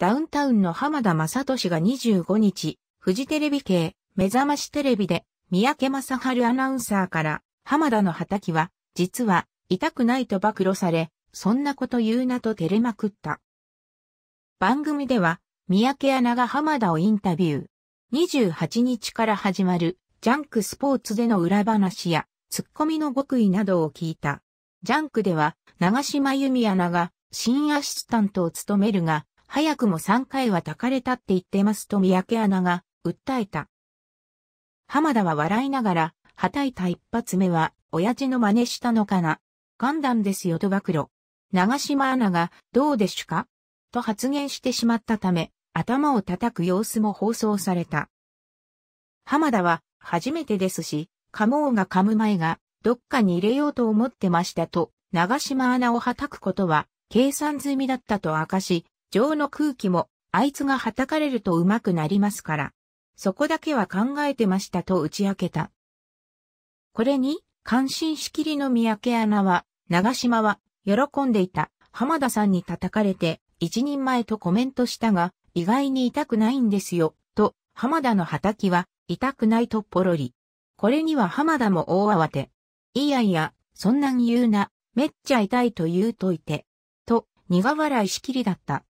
ダウンタウンの浜田雅俊が25日、フジテレビ系、目覚ましテレビで、三宅正春アナウンサーから、浜田の畑は、実は、痛くないと暴露され、そんなこと言うなと照れまくった。番組では、三宅アナが浜田をインタビュー。28日から始まる、ジャンクスポーツでの裏話や、ツッコミの極意などを聞いた。ジャンクでは、長島由美アナが、新アシスタントを務めるが、早くも3回は抱かれたって言ってますと三宅アナが訴えた。浜田は笑いながら、はたいた一発目は、親父の真似したのかな。簡単ですよと暴露。長島アナが、どうでしゅかと発言してしまったため、頭を叩く様子も放送された。浜田は、初めてですし、噛もうが噛む前が、どっかに入れようと思ってましたと、長島アナを叩くことは、計算済みだったと明かし、上の空気も、あいつが叩かれるとうまくなりますから。そこだけは考えてましたと打ち明けた。これに、感心しきりの三宅穴は、長島は、喜んでいた、浜田さんに叩かれて、一人前とコメントしたが、意外に痛くないんですよ、と、浜田の叩きは、痛くないとポロリ。これには浜田も大慌て。いやいや、そんなに言うな、めっちゃ痛いと言うといて。と、苦笑いしきりだった。